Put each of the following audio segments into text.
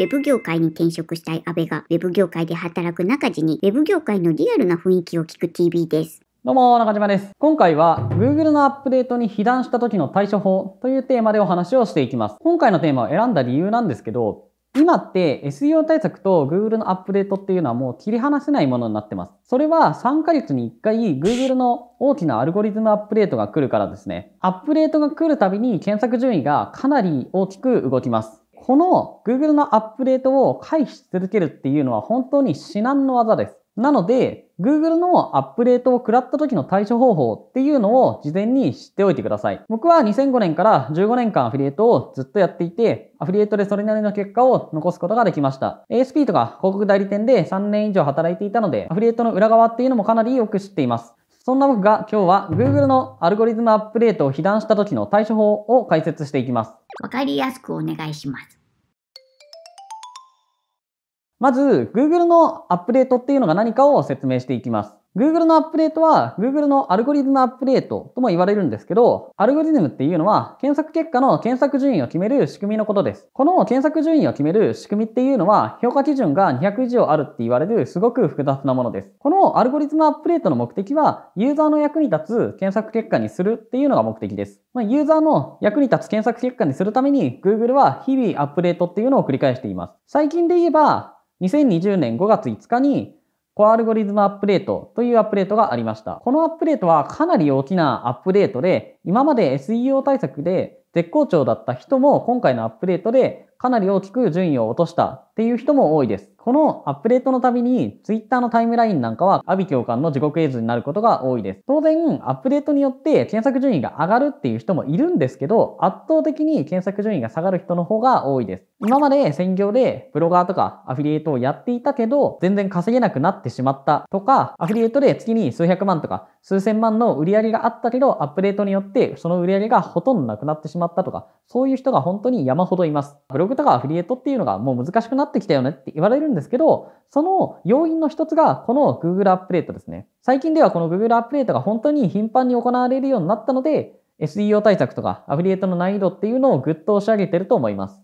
ウェブ業界に転職したい阿部が、ウェブ業界で働く中地に、ウェブ業界のリアルな雰囲気を聞く TV です。どうも、中島です。今回は Google のアップデートに被弾した時の対処法というテーマでお話をしていきます。今回のテーマを選んだ理由なんですけど、今って SEO 対策と Google のアップデートっていうのはもう切り離せないものになってます。それは3ヶ月に1回 Google の大きなアルゴリズムアップデートが来るからですね。アップデートが来るたびに検索順位がかなり大きく動きます。この Google のアップデートを回避し続けるっていうのは本当に至難の技です。なので、Google のアップデートを食らった時の対処方法っていうのを事前に知っておいてください。僕は2005年から15年間アフィリエイトをずっとやっていて、アフィリエイトでそれなりの結果を残すことができました。ASP とか広告代理店で3年以上働いていたので、アフィリエイトの裏側っていうのもかなりよく知っています。そんな僕が今日は Google のアルゴリズムアップデートを被弾した時の対処法を解説していきます。わかりやすくお願いします。まず、Google のアップデートっていうのが何かを説明していきます。Google のアップデートは Google のアルゴリズムアップデートとも言われるんですけど、アルゴリズムっていうのは検索結果の検索順位を決める仕組みのことです。この検索順位を決める仕組みっていうのは評価基準が200以上あるって言われるすごく複雑なものです。このアルゴリズムアップデートの目的はユーザーの役に立つ検索結果にするっていうのが目的です。まあ、ユーザーの役に立つ検索結果にするために Google は日々アップデートっていうのを繰り返しています。最近で言えば2020年5月5日に c o ア e a l g o r アップデートというアップデートがありました。このアップデートはかなり大きなアップデートで、今まで SEO 対策で絶好調だった人も今回のアップデートでかなり大きく順位を落としたっていう人も多いです。このアップデートの度に Twitter のタイムラインなんかはアビ教官の地獄絵図になることが多いです。当然アップデートによって検索順位が上がるっていう人もいるんですけど圧倒的に検索順位が下がる人の方が多いです。今まで専業でブロガーとかアフィリエイトをやっていたけど全然稼げなくなってしまったとかアフィリエイトで月に数百万とか数千万の売り上げがあったけどアップデートによってその売り上げがほとんどなくなってしまったとかそういう人が本当に山ほどいます。ブログとかアフィリエイトっていうのがもう難しくなってきたよねって言われるんですけど、その要因の一つがこの Google アップデートですね。最近ではこの Google アップデートが本当に頻繁に行われるようになったので、SEO 対策とかアフィリエイトの難易度っていうのをぐっと押し上げてると思います。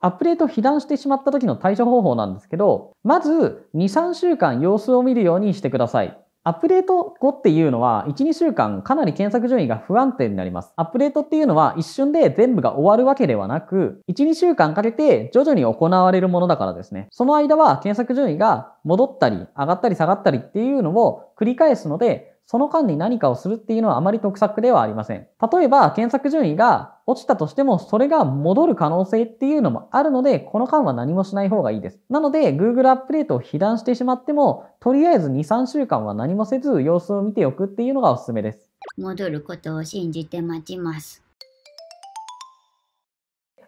アップデートを被弾してしまった時の対処方法なんですけど、まず2、3週間様子を見るようにしてください。アップデート後っていうのは、1、2週間かなり検索順位が不安定になります。アップデートっていうのは一瞬で全部が終わるわけではなく、1、2週間かけて徐々に行われるものだからですね。その間は検索順位が戻ったり、上がったり下がったりっていうのを繰り返すので、その間に何かをするっていうのはあまり得策ではありません。例えば、検索順位が落ちたとしても、それが戻る可能性っていうのもあるので、この間は何もしない方がいいです。なので、Google アップデートを被弾してしまっても、とりあえず2、3週間は何もせず様子を見ておくっていうのがおすすめです。戻ることを信じて待ちます。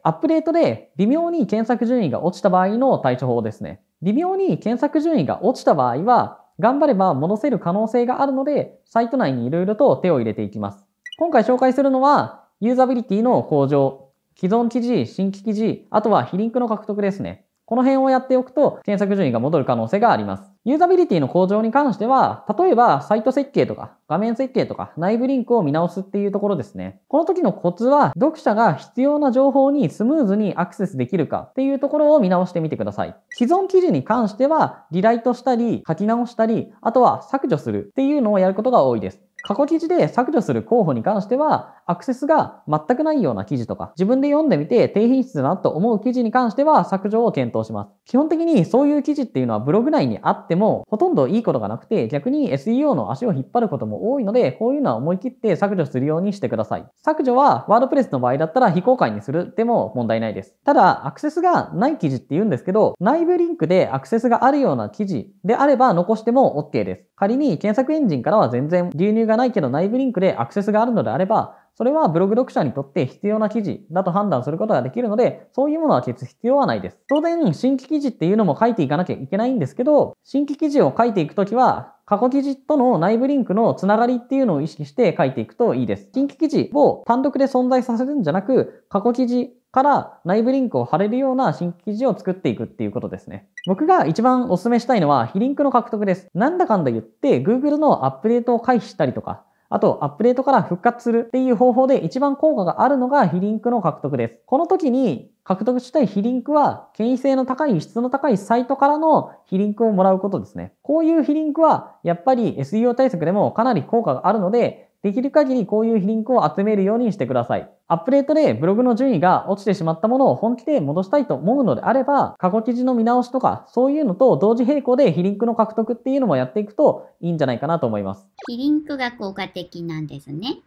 アップデートで微妙に検索順位が落ちた場合の対処法ですね。微妙に検索順位が落ちた場合は、頑張れば戻せる可能性があるので、サイト内にいろいろと手を入れていきます。今回紹介するのは、ユーザビリティの向上、既存記事、新規記事、あとは非リンクの獲得ですね。この辺をやっておくと検索順位が戻る可能性があります。ユーザビリティの向上に関しては、例えばサイト設計とか画面設計とか内部リンクを見直すっていうところですね。この時のコツは読者が必要な情報にスムーズにアクセスできるかっていうところを見直してみてください。既存記事に関してはリライトしたり書き直したり、あとは削除するっていうのをやることが多いです。過去記事で削除する候補に関しては、アクセスが全くないような記事とか、自分で読んでみて低品質だなと思う記事に関しては削除を検討します。基本的にそういう記事っていうのはブログ内にあっても、ほとんどいいことがなくて、逆に SEO の足を引っ張ることも多いので、こういうのは思い切って削除するようにしてください。削除は WordPress の場合だったら非公開にするでも問題ないです。ただ、アクセスがない記事って言うんですけど、内部リンクでアクセスがあるような記事であれば残しても OK です。仮に検索エンジンからは全然流入がないけど内部リンクでアクセスがあるのであれば、それはブログ読者にとって必要な記事だと判断することができるので、そういうものは消す必要はないです。当然、新規記事っていうのも書いていかなきゃいけないんですけど、新規記事を書いていくときは、過去記事との内部リンクのつながりっていうのを意識して書いていくといいです。新規記事を単独で存在させるんじゃなく、過去記事から内部リンクを貼れるような新規記事を作っていくっていうことですね。僕が一番お勧めしたいのは、非リンクの獲得です。なんだかんだ言って、Google のアップデートを回避したりとか、あとアップデートから復活するっていう方法で一番効果があるのが非リンクの獲得です。この時に獲得したい非リンクは、権威性の高い、質の高いサイトからの非リンクをもらうことですね。こういう非リンクは、やっぱり SEO 対策でもかなり効果があるので、できる限りこういうリンクを集めるようにしてください。アップデートでブログの順位が落ちてしまったものを本気で戻したいと思うのであれば、過去記事の見直しとか、そういうのと同時並行で非リンクの獲得っていうのもやっていくといいんじゃないかなと思います。非リンクが効果的なんですね。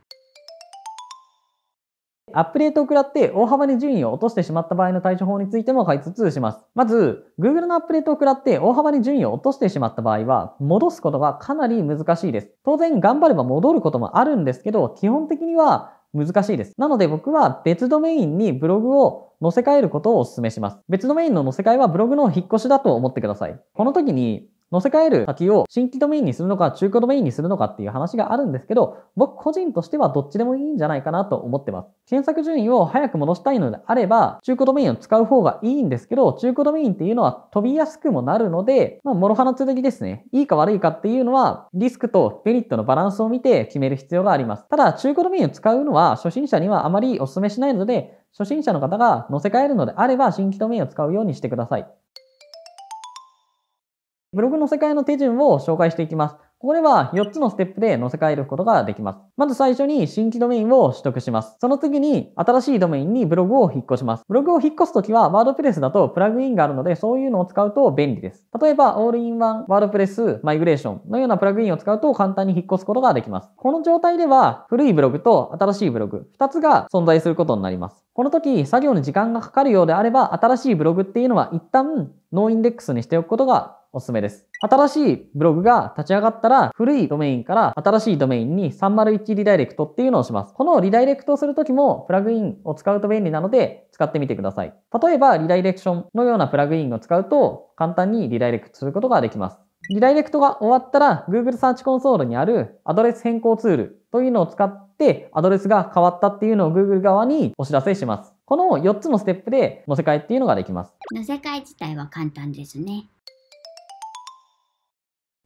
アップデートを食らって大幅に順位を落としてしまった場合の対処法についても解説します。まず、Google のアップデートを食らって大幅に順位を落としてしまった場合は、戻すことがかなり難しいです。当然、頑張れば戻ることもあるんですけど、基本的には難しいです。なので僕は別ドメインにブログを載せ替えることをお勧めします。別ドメインの載せ替えはブログの引っ越しだと思ってください。この時に乗せ替える先を新規ドメインにするのか中古ドメインにするのかっていう話があるんですけど、僕個人としてはどっちでもいいんじゃないかなと思ってます。検索順位を早く戻したいのであれば、中古ドメインを使う方がいいんですけど、中古ドメインっていうのは飛びやすくもなるので、まあ、諸刃のきですね。いいか悪いかっていうのは、リスクとメリットのバランスを見て決める必要があります。ただ、中古ドメインを使うのは初心者にはあまりお勧めしないので、初心者の方が乗せ替えるのであれば、新規ドメインを使うようにしてください。ブログの世界の手順を紹介していきます。ここでは4つのステップで載せ替えることができます。まず最初に新規ドメインを取得します。その次に新しいドメインにブログを引っ越します。ブログを引っ越すときはワードプレスだとプラグインがあるのでそういうのを使うと便利です。例えばオールインワンワードプレスマイグレーションのようなプラグインを使うと簡単に引っ越すことができます。この状態では古いブログと新しいブログ2つが存在することになります。この時作業に時間がかかるようであれば新しいブログっていうのは一旦ノーインデックスにしておくことがおすすめです。新しいブログが立ち上がったら、古いドメインから新しいドメインに301リダイレクトっていうのをします。このリダイレクトをするときも、プラグインを使うと便利なので、使ってみてください。例えば、リダイレクションのようなプラグインを使うと、簡単にリダイレクトすることができます。リダイレクトが終わったら、Google Search Console にあるアドレス変更ツールというのを使って、アドレスが変わったっていうのを Google 側にお知らせします。この4つのステップで、載せ替えっていうのができます。載せ替え自体は簡単ですね。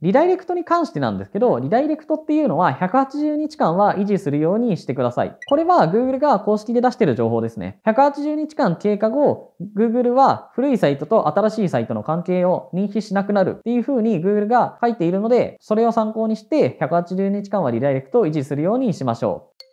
リダイレクトに関してなんですけど、リダイレクトっていうのは180日間は維持するようにしてください。これは Google が公式で出している情報ですね。180日間経過後、Google は古いサイトと新しいサイトの関係を認識しなくなるっていう風に Google が書いているので、それを参考にして180日間はリダイレクトを維持するようにしましょう。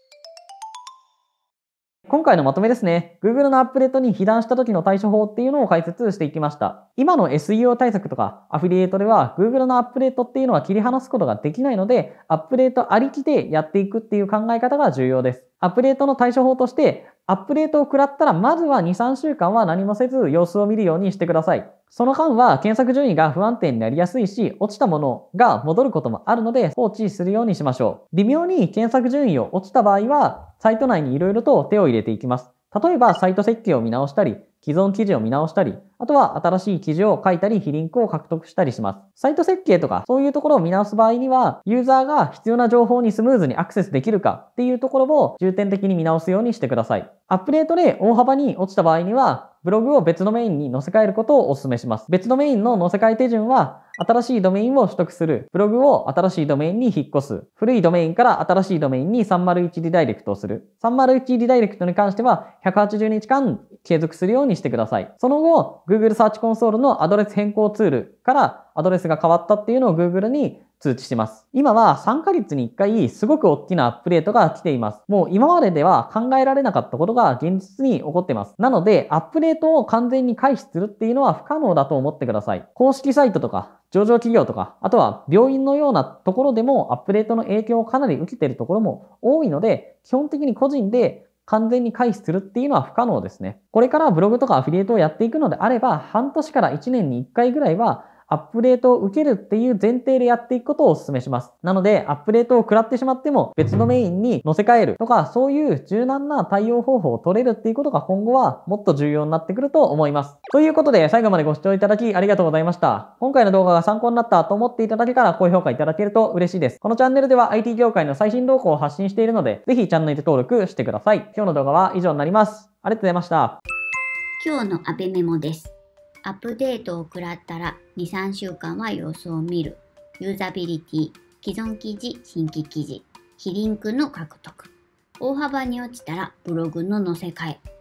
今回のまとめですね。Google のアップデートに被弾した時の対処法っていうのを解説していきました。今の SEO 対策とかアフィリエイトでは Google のアップデートっていうのは切り離すことができないので、アップデートありきでやっていくっていう考え方が重要です。アップデートの対処法として、アップデートを食らったらまずは2、3週間は何もせず様子を見るようにしてください。その間は検索順位が不安定になりやすいし、落ちたものが戻ることもあるので放置するようにしましょう。微妙に検索順位を落ちた場合は、サイト内に色々と手を入れていきます。例えば、サイト設計を見直したり、既存記事を見直したり、あとは新しい記事を書いたり、非リンクを獲得したりします。サイト設計とか、そういうところを見直す場合には、ユーザーが必要な情報にスムーズにアクセスできるかっていうところを重点的に見直すようにしてください。アップデートで大幅に落ちた場合には、ブログを別のメインに載せ替えることをお勧めします。別のメインの載せ替え手順は、新しいドメインを取得する。ブログを新しいドメインに引っ越す。古いドメインから新しいドメインに301リダイレクトをする。301リダイレクトに関しては、180日間継続するようにしてください。その後、Google Search Console のアドレス変更ツールからアドレスが変わったっていうのを Google に通知します。今は3ヶ月に1回すごく大きなアップデートが来ています。もう今まででは考えられなかったことが現実に起こっています。なので、アップデートを完全に回避するっていうのは不可能だと思ってください。公式サイトとか、上場企業とか、あとは病院のようなところでもアップデートの影響をかなり受けているところも多いので、基本的に個人で完全に回避するっていうのは不可能ですね。これからブログとかアフィリエイトをやっていくのであれば、半年から1年に1回ぐらいはアップデートを受けるっていう前提でやっていくことをお勧めします。なので、アップデートを食らってしまっても別のメインに載せ替えるとか、そういう柔軟な対応方法を取れるっていうことが今後はもっと重要になってくると思います。ということで、最後までご視聴いただきありがとうございました。今回の動画が参考になったと思っていただけたら高評価いただけると嬉しいです。このチャンネルでは IT 業界の最新動向を発信しているので、ぜひチャンネル登録してください。今日の動画は以上になります。ありがとうございました。今日のアベメモです。アップデートを食らったら2、3週間は様子を見る。ユーザビリティ、既存記事、新規記事、非リンクの獲得。大幅に落ちたらブログの載せ替え。